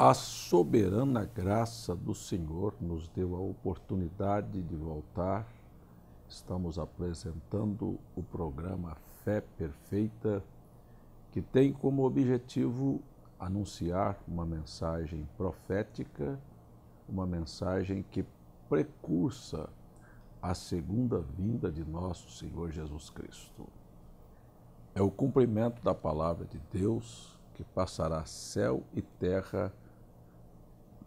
A soberana graça do Senhor nos deu a oportunidade de voltar. Estamos apresentando o programa Fé Perfeita, que tem como objetivo anunciar uma mensagem profética, uma mensagem que precursa a segunda vinda de nosso Senhor Jesus Cristo. É o cumprimento da palavra de Deus que passará céu e terra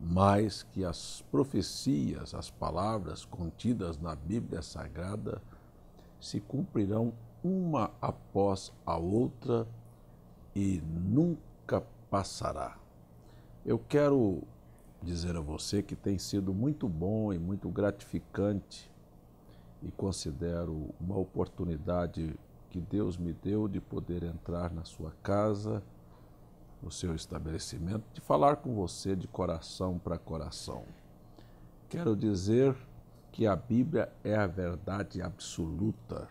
mas que as profecias, as palavras contidas na Bíblia Sagrada se cumprirão uma após a outra e nunca passará. Eu quero dizer a você que tem sido muito bom e muito gratificante e considero uma oportunidade que Deus me deu de poder entrar na sua casa no seu estabelecimento, de falar com você de coração para coração. Quero dizer que a Bíblia é a verdade absoluta,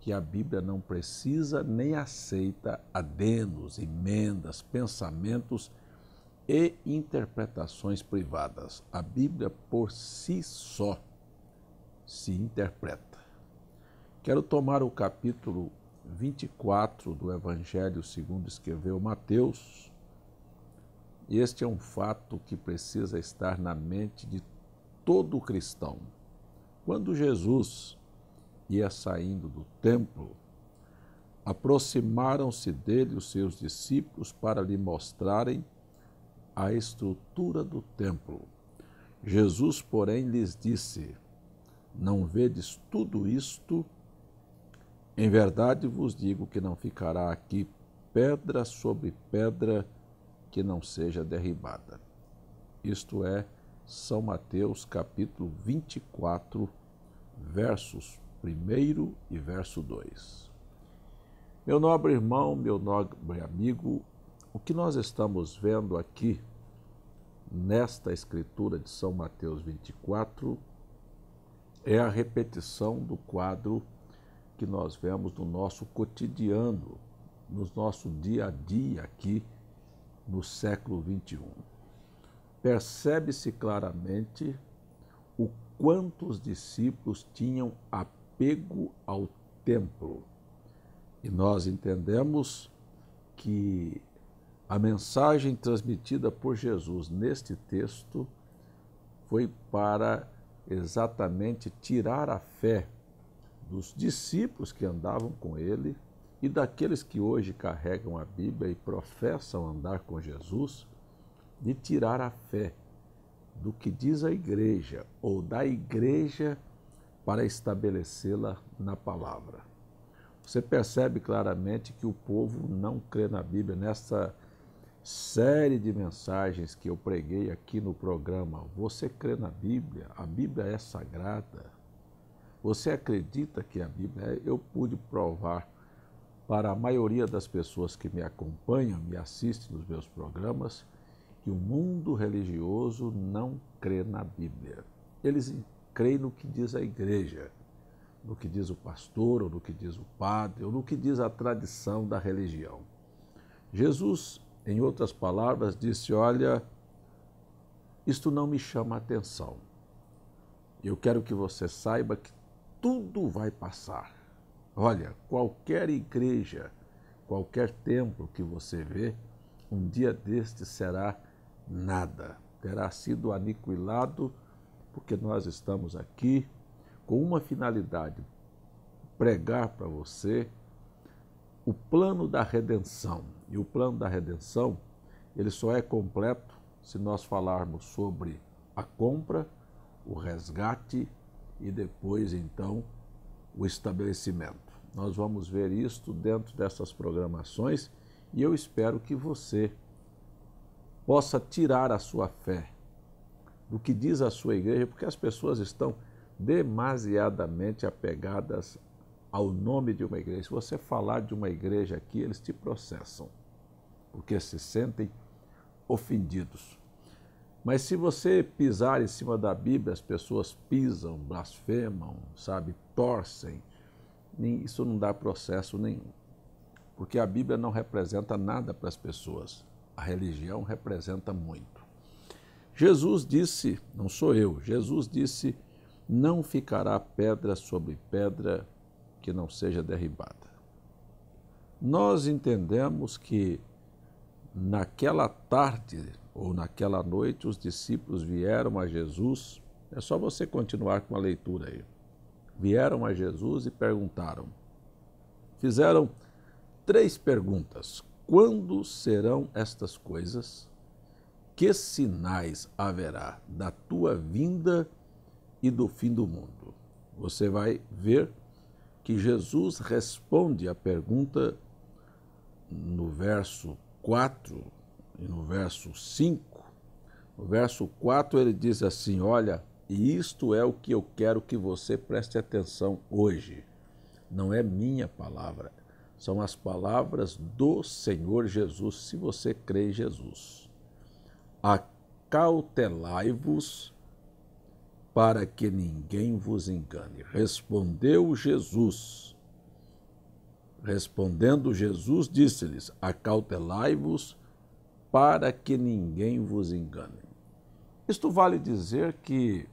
que a Bíblia não precisa nem aceita adenos, emendas, pensamentos e interpretações privadas. A Bíblia por si só se interpreta. Quero tomar o capítulo 24 do Evangelho segundo escreveu Mateus, este é um fato que precisa estar na mente de todo cristão. Quando Jesus ia saindo do templo, aproximaram-se dele os seus discípulos para lhe mostrarem a estrutura do templo. Jesus, porém, lhes disse: Não vedes tudo isto? Em verdade vos digo que não ficará aqui pedra sobre pedra que não seja derribada. Isto é São Mateus capítulo 24, versos 1 e verso 2. Meu nobre irmão, meu nobre amigo, o que nós estamos vendo aqui nesta escritura de São Mateus 24 é a repetição do quadro que nós vemos no nosso cotidiano, no nosso dia a dia aqui no século XXI. Percebe-se claramente o quanto os discípulos tinham apego ao templo. E nós entendemos que a mensagem transmitida por Jesus neste texto foi para exatamente tirar a fé dos discípulos que andavam com ele e daqueles que hoje carregam a Bíblia e professam andar com Jesus, de tirar a fé do que diz a igreja ou da igreja para estabelecê-la na palavra. Você percebe claramente que o povo não crê na Bíblia nessa série de mensagens que eu preguei aqui no programa. Você crê na Bíblia? A Bíblia é sagrada. Você acredita que a Bíblia é? Eu pude provar para a maioria das pessoas que me acompanham, me assistem nos meus programas, que o mundo religioso não crê na Bíblia. Eles creem no que diz a igreja, no que diz o pastor, ou no que diz o padre, ou no que diz a tradição da religião. Jesus, em outras palavras, disse: Olha, isto não me chama a atenção. Eu quero que você saiba que tudo vai passar. Olha, qualquer igreja, qualquer templo que você vê, um dia deste será nada, terá sido aniquilado, porque nós estamos aqui com uma finalidade: pregar para você o plano da redenção. E o plano da redenção, ele só é completo se nós falarmos sobre a compra, o resgate e depois então o estabelecimento. Nós vamos ver isto dentro dessas programações e eu espero que você possa tirar a sua fé do que diz a sua igreja, porque as pessoas estão demasiadamente apegadas ao nome de uma igreja. Se você falar de uma igreja aqui, eles te processam, porque se sentem ofendidos. Mas se você pisar em cima da Bíblia, as pessoas pisam, blasfemam, sabe, torcem, nem, isso não dá processo nenhum. Porque a Bíblia não representa nada para as pessoas. A religião representa muito. Jesus disse, não sou eu, Jesus disse: não ficará pedra sobre pedra que não seja derribada. Nós entendemos que naquela tarde ou naquela noite os discípulos vieram a Jesus. É só você continuar com a leitura aí vieram a Jesus e perguntaram. Fizeram três perguntas. Quando serão estas coisas? Que sinais haverá da tua vinda e do fim do mundo? Você vai ver que Jesus responde a pergunta no verso 4 e no verso 5. No verso 4 ele diz assim: Olha, e isto é o que eu quero que você preste atenção hoje. Não é minha palavra, são as palavras do Senhor Jesus, se você crê em Jesus. Acautelai-vos para que ninguém vos engane. Respondeu Jesus. Respondendo Jesus, disse-lhes: Acautelai-vos para que ninguém vos engane. Isto vale dizer que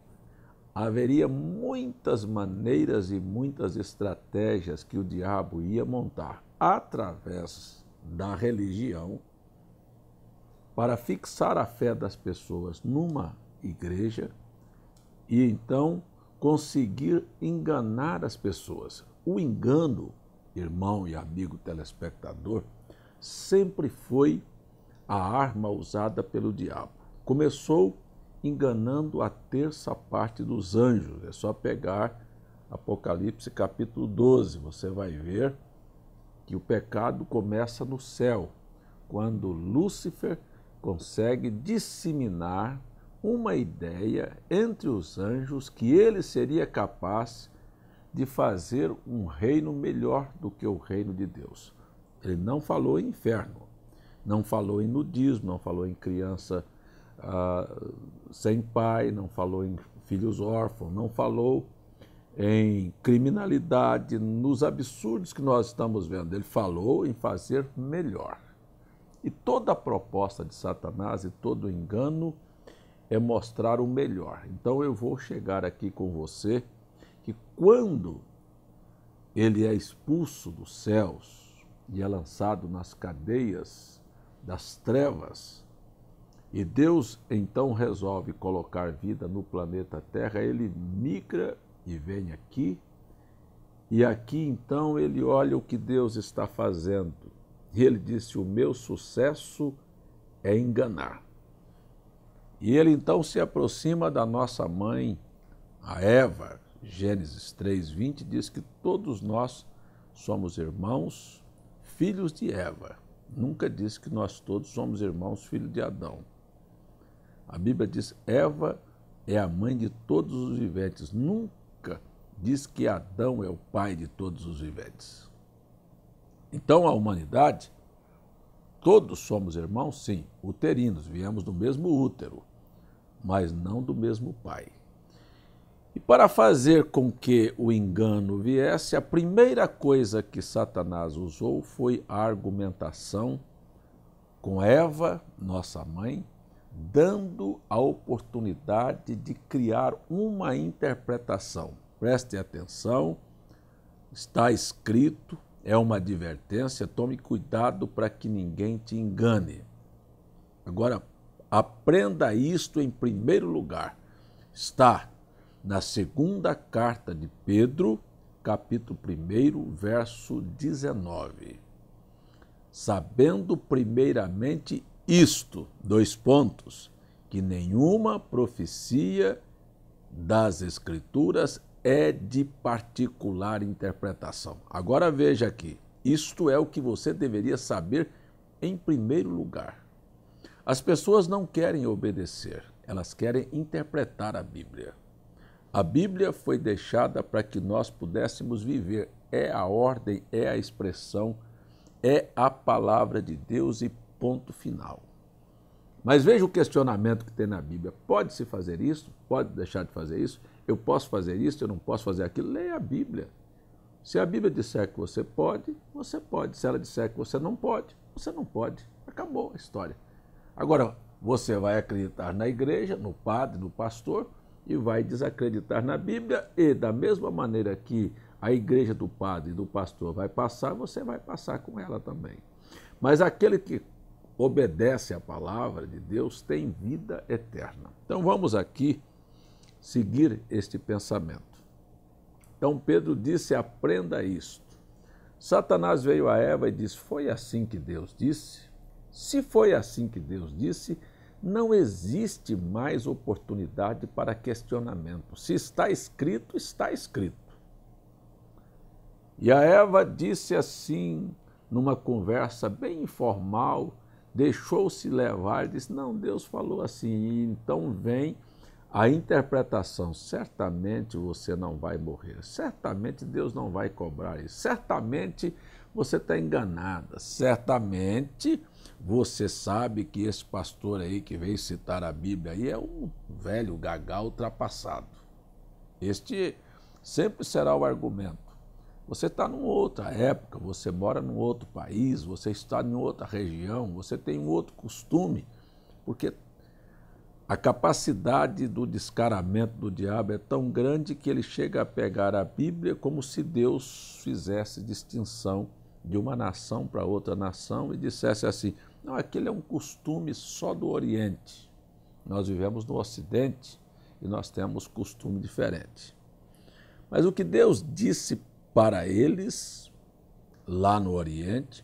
haveria muitas maneiras e muitas estratégias que o diabo ia montar através da religião para fixar a fé das pessoas numa igreja e então conseguir enganar as pessoas. O engano, irmão e amigo telespectador, sempre foi a arma usada pelo diabo. Começou enganando a terça parte dos anjos. É só pegar Apocalipse capítulo 12, você vai ver que o pecado começa no céu, quando Lúcifer consegue disseminar uma ideia entre os anjos que ele seria capaz de fazer um reino melhor do que o reino de Deus. Ele não falou em inferno, não falou em nudismo, não falou em criança ah, sem pai, não falou em filhos órfãos, não falou em criminalidade, nos absurdos que nós estamos vendo. Ele falou em fazer melhor. E toda a proposta de Satanás e todo engano é mostrar o melhor. Então eu vou chegar aqui com você que quando ele é expulso dos céus e é lançado nas cadeias das trevas, e Deus então resolve colocar vida no planeta Terra, ele migra e vem aqui, e aqui então ele olha o que Deus está fazendo. E ele disse: O meu sucesso é enganar. E ele então se aproxima da nossa mãe, a Eva, Gênesis 3:20 diz que todos nós somos irmãos, filhos de Eva. Nunca diz que nós todos somos irmãos, filhos de Adão. A Bíblia diz: Eva é a mãe de todos os viventes. Nunca diz que Adão é o pai de todos os viventes. Então, a humanidade, todos somos irmãos, sim, uterinos, viemos do mesmo útero, mas não do mesmo pai. E para fazer com que o engano viesse, a primeira coisa que Satanás usou foi a argumentação com Eva, nossa mãe, dando a oportunidade de criar uma interpretação. Preste atenção, está escrito, é uma advertência, tome cuidado para que ninguém te engane. Agora, aprenda isto em primeiro lugar. Está na segunda carta de Pedro, capítulo 1, verso 19. Sabendo primeiramente isto, dois pontos, que nenhuma profecia das Escrituras é de particular interpretação. Agora veja aqui, isto é o que você deveria saber em primeiro lugar. As pessoas não querem obedecer, elas querem interpretar a Bíblia. A Bíblia foi deixada para que nós pudéssemos viver. É a ordem, é a expressão, é a palavra de Deus e ponto final. Mas veja o questionamento que tem na Bíblia. Pode-se fazer isso? Pode deixar de fazer isso? Eu posso fazer isso? Eu não posso fazer aquilo? Leia a Bíblia. Se a Bíblia disser que você pode, você pode. Se ela disser que você não pode, você não pode. Acabou a história. Agora, você vai acreditar na igreja, no padre, no pastor e vai desacreditar na Bíblia. E da mesma maneira que a igreja do padre e do pastor vai passar, você vai passar com ela também. Mas aquele que obedece à palavra de Deus tem vida eterna. Então vamos aqui seguir este pensamento. Então Pedro disse: aprenda isto. Satanás veio a Eva e disse: Foi assim que Deus disse? Se foi assim que Deus disse, não existe mais oportunidade para questionamento. Se está escrito, está escrito. E a Eva disse assim, numa conversa bem informal, deixou-se levar e disse: Não, Deus falou assim. então vem a interpretação: certamente você não vai morrer, certamente Deus não vai cobrar isso, certamente você está enganada, certamente você sabe que esse pastor aí que veio citar a Bíblia aí é um velho gagá ultrapassado. Este sempre será o argumento. Você está numa outra época, você mora num outro país, você está em outra região, você tem um outro costume, porque a capacidade do descaramento do diabo é tão grande que ele chega a pegar a Bíblia como se Deus fizesse distinção de uma nação para outra nação e dissesse assim: não, aquele é um costume só do Oriente. Nós vivemos no Ocidente e nós temos costume diferente. Mas o que Deus disse para eles, lá no Oriente,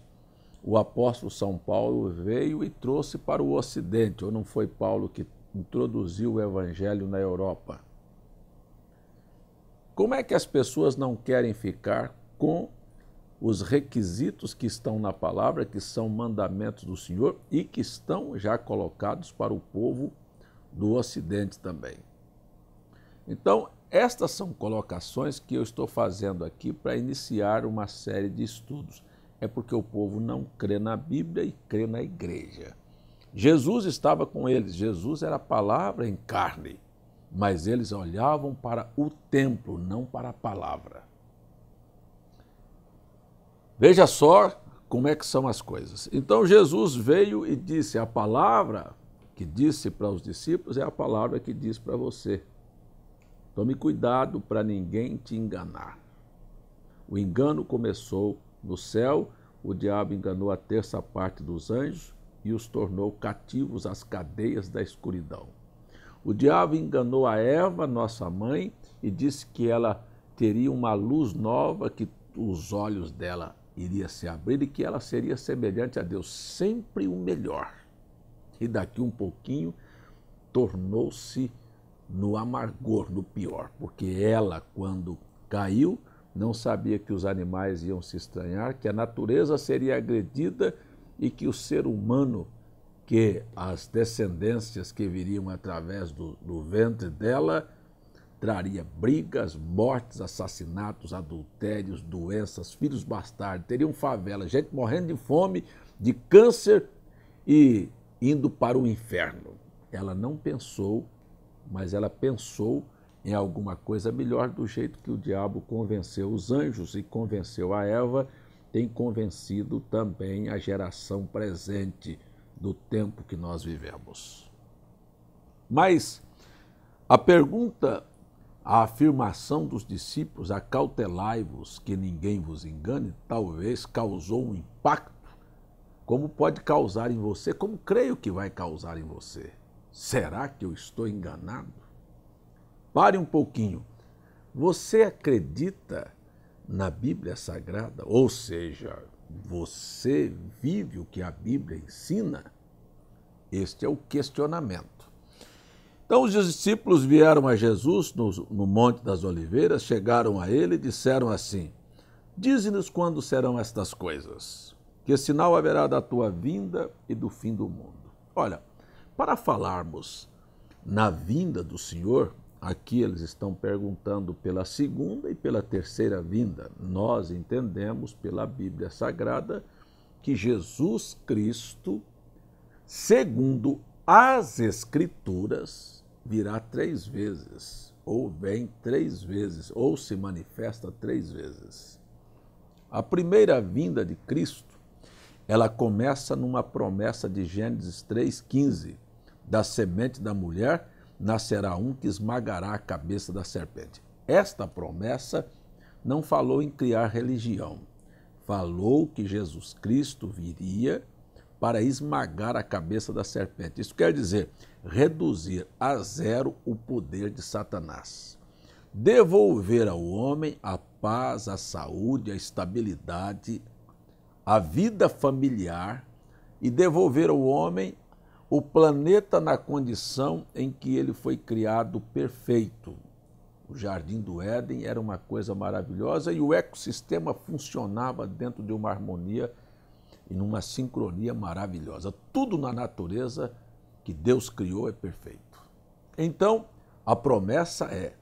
o apóstolo São Paulo veio e trouxe para o Ocidente, ou não foi Paulo que introduziu o evangelho na Europa? Como é que as pessoas não querem ficar com os requisitos que estão na palavra, que são mandamentos do Senhor e que estão já colocados para o povo do Ocidente também? Então, estas são colocações que eu estou fazendo aqui para iniciar uma série de estudos. É porque o povo não crê na Bíblia e crê na igreja. Jesus estava com eles, Jesus era a palavra em carne, mas eles olhavam para o templo, não para a palavra. Veja só como é que são as coisas. Então Jesus veio e disse: a palavra que disse para os discípulos é a palavra que diz para você. Tome cuidado para ninguém te enganar. O engano começou no céu, o diabo enganou a terça parte dos anjos e os tornou cativos às cadeias da escuridão. O diabo enganou a Eva, nossa mãe, e disse que ela teria uma luz nova, que os olhos dela iriam se abrir e que ela seria semelhante a Deus, sempre o melhor. E daqui um pouquinho tornou-se no amargor, no pior, porque ela, quando caiu, não sabia que os animais iam se estranhar, que a natureza seria agredida e que o ser humano, que as descendências que viriam através do, do ventre dela, traria brigas, mortes, assassinatos, adultérios, doenças, filhos bastardos, teriam favelas, gente morrendo de fome, de câncer e indo para o inferno. Ela não pensou mas ela pensou em alguma coisa melhor do jeito que o diabo convenceu os anjos e convenceu a Eva, tem convencido também a geração presente do tempo que nós vivemos. Mas a pergunta, a afirmação dos discípulos, acautelai-vos que ninguém vos engane, talvez causou um impacto, como pode causar em você, como creio que vai causar em você. Será que eu estou enganado? Pare um pouquinho. Você acredita na Bíblia Sagrada? Ou seja, você vive o que a Bíblia ensina? Este é o questionamento. Então os discípulos vieram a Jesus no, no Monte das Oliveiras, chegaram a ele e disseram assim: Dize-nos quando serão estas coisas, que sinal haverá da tua vinda e do fim do mundo. Olha, para falarmos na vinda do Senhor, aqui eles estão perguntando pela segunda e pela terceira vinda. Nós entendemos pela Bíblia Sagrada que Jesus Cristo, segundo as Escrituras, virá três vezes, ou vem três vezes, ou se manifesta três vezes. A primeira vinda de Cristo ela começa numa promessa de Gênesis 3,15: da semente da mulher nascerá um que esmagará a cabeça da serpente. Esta promessa não falou em criar religião, falou que Jesus Cristo viria para esmagar a cabeça da serpente. Isso quer dizer reduzir a zero o poder de Satanás. Devolver ao homem a paz, a saúde, a estabilidade, a vida familiar e devolver ao homem o planeta na condição em que ele foi criado perfeito. O jardim do Éden era uma coisa maravilhosa e o ecossistema funcionava dentro de uma harmonia e numa sincronia maravilhosa. Tudo na natureza que Deus criou é perfeito. Então, a promessa é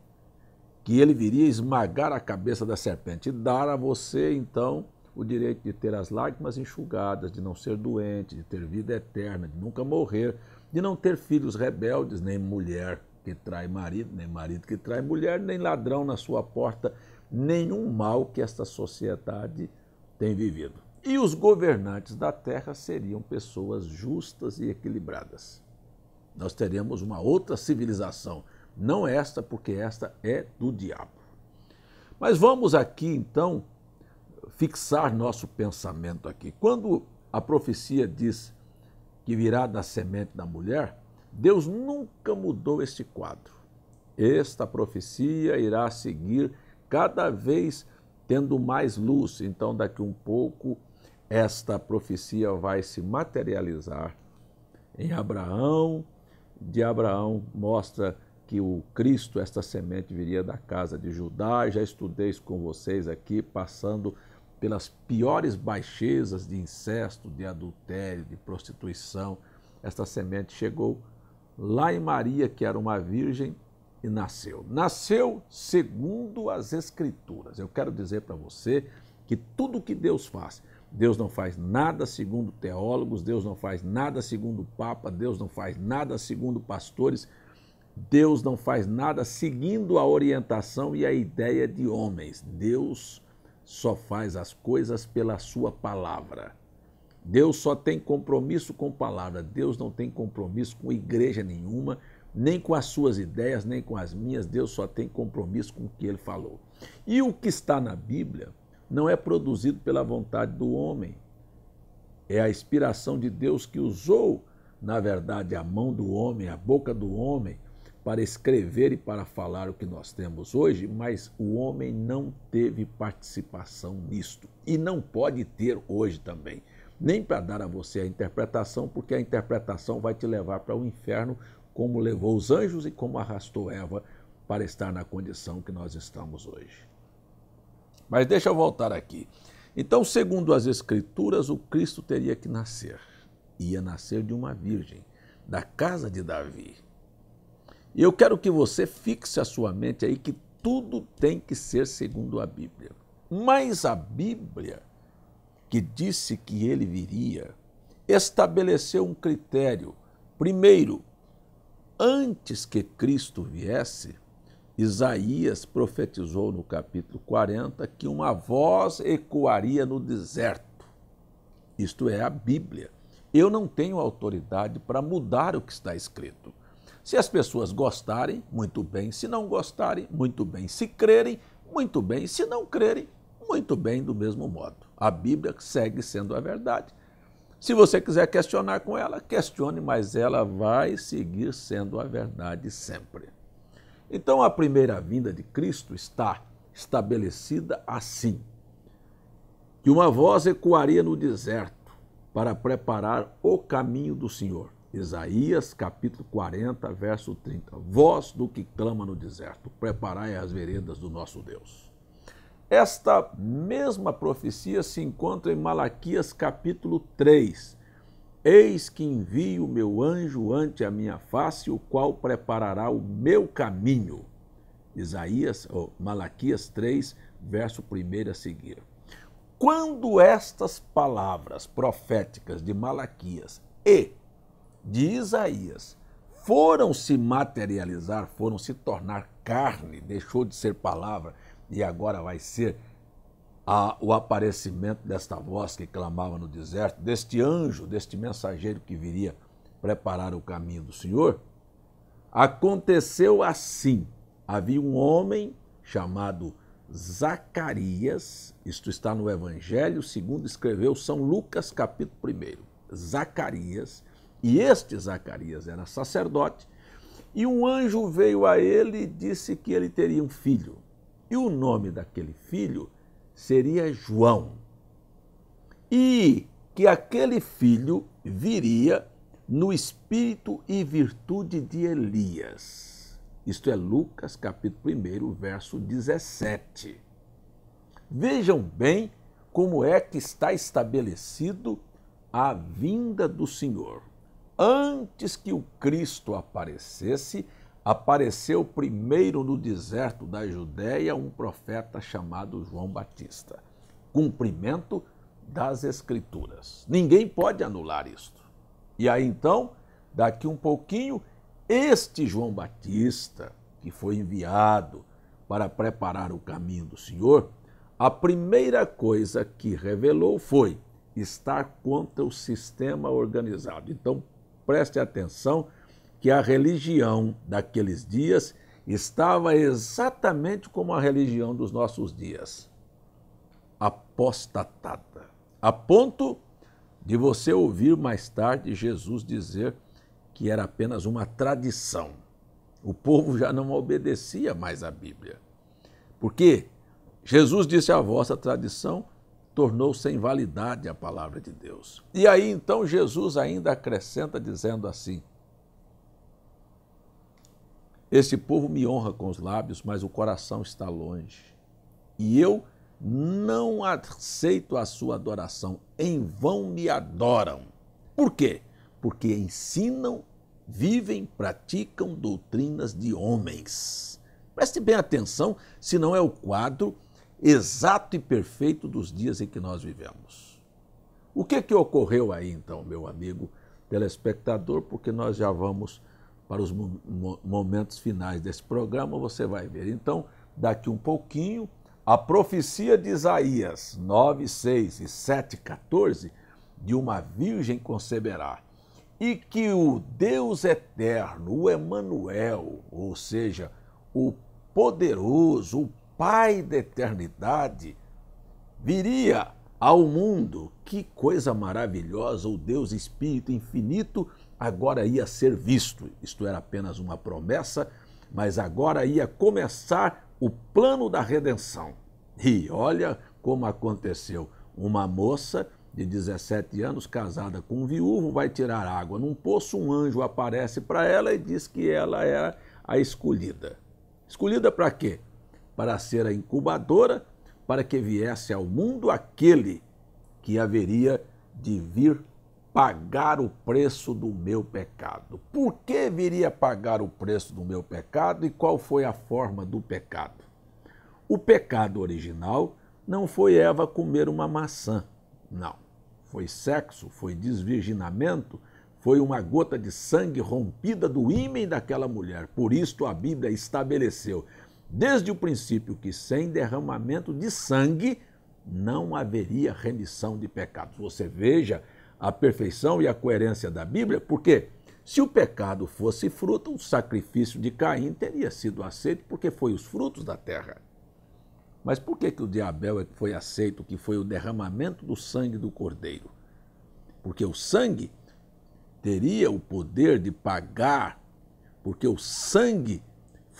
que ele viria esmagar a cabeça da serpente e dar a você, então, o direito de ter as lágrimas enxugadas, de não ser doente, de ter vida eterna, de nunca morrer, de não ter filhos rebeldes, nem mulher que trai marido, nem marido que trai mulher, nem ladrão na sua porta, nenhum mal que esta sociedade tem vivido. E os governantes da terra seriam pessoas justas e equilibradas. Nós teremos uma outra civilização, não esta, porque esta é do diabo. Mas vamos aqui então fixar nosso pensamento aqui. Quando a profecia diz que virá da semente da mulher, Deus nunca mudou este quadro. Esta profecia irá seguir cada vez tendo mais luz. Então, daqui um pouco, esta profecia vai se materializar em Abraão. De Abraão mostra que o Cristo, esta semente, viria da casa de Judá. Já estudei isso com vocês aqui, passando pelas piores baixezas de incesto, de adultério, de prostituição. Esta semente chegou lá em Maria, que era uma virgem, e nasceu. Nasceu segundo as Escrituras. Eu quero dizer para você que tudo que Deus faz, Deus não faz nada segundo teólogos, Deus não faz nada segundo Papa, Deus não faz nada segundo pastores, Deus não faz nada seguindo a orientação e a ideia de homens. Deus só faz as coisas pela sua palavra. Deus só tem compromisso com palavra. Deus não tem compromisso com igreja nenhuma, nem com as suas ideias, nem com as minhas. Deus só tem compromisso com o que ele falou. E o que está na Bíblia não é produzido pela vontade do homem. É a inspiração de Deus que usou, na verdade, a mão do homem, a boca do homem, para escrever e para falar o que nós temos hoje, mas o homem não teve participação nisto e não pode ter hoje também. Nem para dar a você a interpretação, porque a interpretação vai te levar para o inferno, como levou os anjos e como arrastou Eva para estar na condição que nós estamos hoje. Mas deixa eu voltar aqui. Então, segundo as Escrituras, o Cristo teria que nascer. Ia nascer de uma virgem, da casa de Davi. E eu quero que você fixe a sua mente aí que tudo tem que ser segundo a Bíblia. Mas a Bíblia, que disse que ele viria, estabeleceu um critério. Primeiro, antes que Cristo viesse, Isaías profetizou no capítulo 40 que uma voz ecoaria no deserto. Isto é a Bíblia. Eu não tenho autoridade para mudar o que está escrito. Se as pessoas gostarem, muito bem. Se não gostarem, muito bem. Se crerem, muito bem. Se não crerem, muito bem, do mesmo modo. A Bíblia segue sendo a verdade. Se você quiser questionar com ela, questione, mas ela vai seguir sendo a verdade sempre. Então, a primeira vinda de Cristo está estabelecida assim: que uma voz ecoaria no deserto para preparar o caminho do Senhor. Isaías capítulo 40, verso 30. Voz do que clama no deserto, preparai as veredas do nosso Deus. Esta mesma profecia se encontra em Malaquias capítulo 3. Eis que envio o meu anjo ante a minha face, o qual preparará o meu caminho. Isaías, ou Malaquias 3, verso 1 a seguir. Quando estas palavras proféticas de Malaquias e de Isaías foram se materializar, foram se tornar carne, deixou de ser palavra e agora vai ser a, o aparecimento desta voz que clamava no deserto, deste anjo, deste mensageiro que viria preparar o caminho do Senhor. Aconteceu assim: havia um homem chamado Zacarias, isto está no Evangelho, segundo escreveu São Lucas, capítulo 1. Zacarias, e este Zacarias era sacerdote, e um anjo veio a ele e disse que ele teria um filho. E o nome daquele filho seria João. E que aquele filho viria no espírito e virtude de Elias. Isto é Lucas capítulo 1, verso 17. Vejam bem como é que está estabelecido a vinda do Senhor antes que o Cristo aparecesse, apareceu primeiro no deserto da Judéia um profeta chamado João Batista. Cumprimento das Escrituras. Ninguém pode anular isto. E aí então, daqui um pouquinho, este João Batista, que foi enviado para preparar o caminho do Senhor, a primeira coisa que revelou foi estar contra o sistema organizado. Então, preste atenção que a religião daqueles dias estava exatamente como a religião dos nossos dias apostatada. A ponto de você ouvir mais tarde Jesus dizer que era apenas uma tradição. O povo já não obedecia mais à Bíblia. Porque Jesus disse: A vossa tradição tornou-se invalidade a palavra de Deus. E aí então Jesus ainda acrescenta dizendo assim: Este povo me honra com os lábios, mas o coração está longe. E eu não aceito a sua adoração, em vão me adoram. Por quê? Porque ensinam, vivem, praticam doutrinas de homens. Preste bem atenção, se não é o quadro exato e perfeito dos dias em que nós vivemos. O que, é que ocorreu aí, então, meu amigo telespectador, porque nós já vamos para os momentos finais desse programa, você vai ver. Então, daqui um pouquinho, a profecia de Isaías 9, 6 e 7, 14, de uma virgem conceberá, e que o Deus eterno, o Emanuel, ou seja, o poderoso, o Pai da eternidade, viria ao mundo. Que coisa maravilhosa! O Deus Espírito infinito agora ia ser visto. Isto era apenas uma promessa, mas agora ia começar o plano da redenção. E olha como aconteceu. Uma moça de 17 anos, casada com um viúvo, vai tirar água num poço. Um anjo aparece para ela e diz que ela era é a escolhida. Escolhida para quê? para ser a incubadora para que viesse ao mundo aquele que haveria de vir pagar o preço do meu pecado. Por que viria pagar o preço do meu pecado e qual foi a forma do pecado? O pecado original não foi Eva comer uma maçã, não. Foi sexo, foi desvirginamento, foi uma gota de sangue rompida do ímã daquela mulher. Por isto a Bíblia estabeleceu desde o princípio que sem derramamento de sangue não haveria remissão de pecados. Você veja a perfeição e a coerência da Bíblia, porque se o pecado fosse fruto, o sacrifício de Caim teria sido aceito porque foi os frutos da terra. Mas por que, que o de Abel é foi aceito, que foi o derramamento do sangue do cordeiro? Porque o sangue teria o poder de pagar, porque o sangue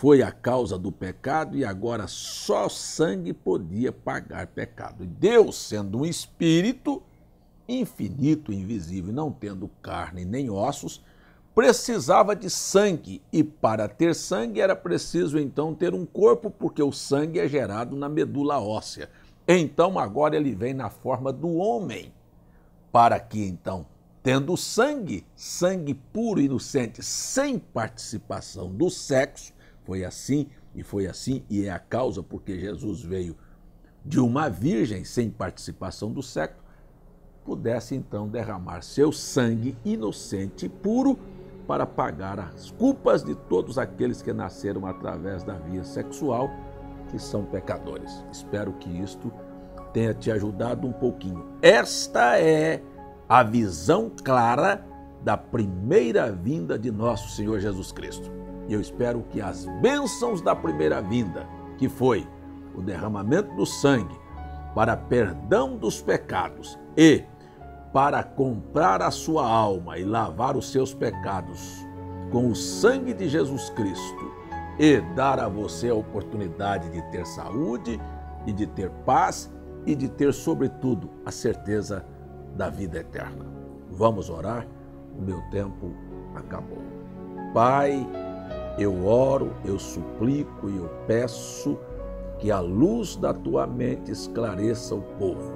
foi a causa do pecado e agora só sangue podia pagar pecado. E Deus, sendo um espírito infinito, invisível, não tendo carne nem ossos, precisava de sangue e para ter sangue era preciso então ter um corpo, porque o sangue é gerado na medula óssea. Então agora ele vem na forma do homem, para que então, tendo sangue, sangue puro e inocente, sem participação do sexo, foi assim e foi assim e é a causa porque Jesus veio de uma virgem sem participação do sexo, pudesse então derramar seu sangue inocente e puro para pagar as culpas de todos aqueles que nasceram através da via sexual, que são pecadores. Espero que isto tenha te ajudado um pouquinho. Esta é a visão clara da primeira vinda de nosso Senhor Jesus Cristo. E eu espero que as bênçãos da primeira vinda, que foi o derramamento do sangue para perdão dos pecados e para comprar a sua alma e lavar os seus pecados com o sangue de Jesus Cristo e dar a você a oportunidade de ter saúde e de ter paz e de ter, sobretudo, a certeza da vida eterna. Vamos orar? O meu tempo acabou. Pai, eu oro, eu suplico e eu peço que a luz da tua mente esclareça o povo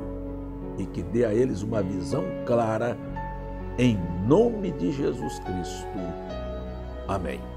e que dê a eles uma visão clara, em nome de Jesus Cristo. Amém.